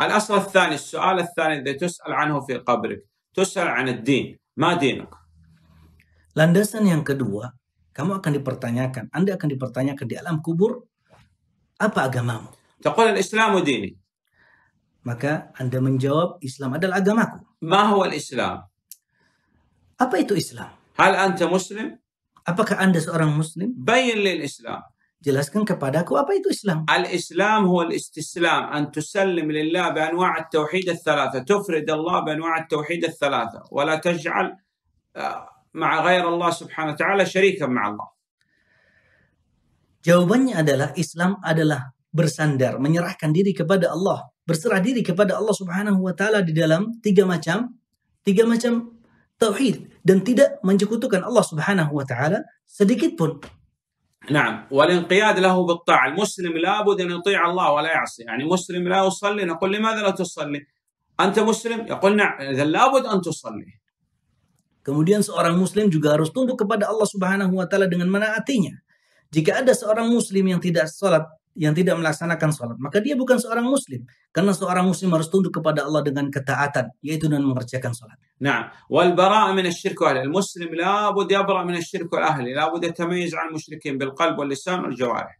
الأصل الثاني السؤال الثاني الذي تسأل عنه في قبرك تسأل عن الدين ما دينك Landasan yang kedua, kamu akan dipertanyakan, Anda akan dipertanyakan di alam kubur, apa agamamu? تقول الإسلام ديني. Maka Anda menjawab, Islam adalah agamaku. huwa al Islam? Apa itu Islam? Hal anta Muslim? Apakah Anda seorang muslim? بين Islam jelaskan kepadaku apa itu Islam. Al-Islam huwa al-istislam an tusallim lillah bi anwa' at-tauhid ath-thalatha tufrid Allah bi anwa' at-tauhid ath-thalatha wa la taj'al uh, ma'a ghair Allah subhanahu wa ta'ala syarikan ma'a Allah. Jawabannya adalah Islam adalah bersandar, menyerahkan diri kepada Allah, berserah diri kepada Allah Subhanahu wa taala di dalam tiga macam tiga macam tauhid dan tidak mencekutukan Allah Subhanahu wa taala sedikit pun. نعم والانقياد له بالطاعة المسلم لابد أن يطيع الله ولا يعصي يعني مسلم لا يصلي نقول لماذا لا تصلي أنت مسلم يقول نعم إذا لابد أن تصلي Kemudian seorang muslim juga harus tunduk kepada Allah Subhanahu wa taala dengan menaatinya. Jika ada seorang muslim yang tidak salat yang tidak melaksanakan sholat, maka dia bukan seorang muslim. Karena seorang muslim harus tunduk kepada Allah dengan ketaatan, yaitu dengan mengerjakan sholat. Nah, wal bara'a min asyirk al muslim la bud yabra' min asyirk wa ahli, la bud yatamayyiz 'an musyrikin bil qalb wal lisan wal jawarih.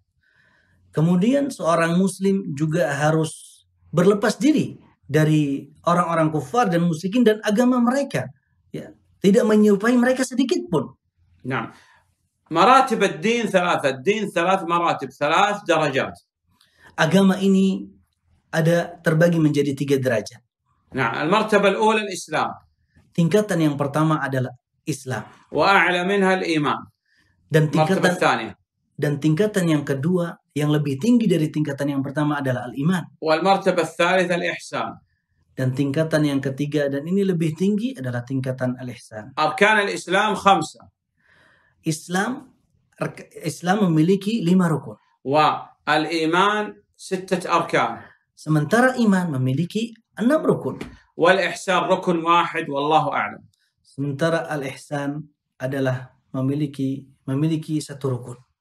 Kemudian seorang muslim juga harus berlepas diri dari orang-orang kufar dan musyrikin dan agama mereka, ya. Tidak menyerupai mereka sedikit pun. Nah, مراتب الدين ثلاثة الدين ثلاث مراتب ثلاث درجات agama ini ada terbagi menjadi tiga derajat. Nah, al-martaba al islam Tingkatan yang pertama adalah Islam. Wa a'la minha al Dan tingkatan dan tingkatan yang kedua yang lebih tinggi dari tingkatan yang pertama adalah al-iman. Wal martaba al Dan tingkatan yang ketiga dan ini lebih tinggi adalah tingkatan al-ihsan. Arkan al-Islam Islam Islam memiliki lima rukun. Wa al-iman sittat arkan. Sementara iman memiliki enam rukun. Wal ihsan rukun wahid wallahu a'lam. Sementara al ihsan adalah memiliki memiliki satu rukun.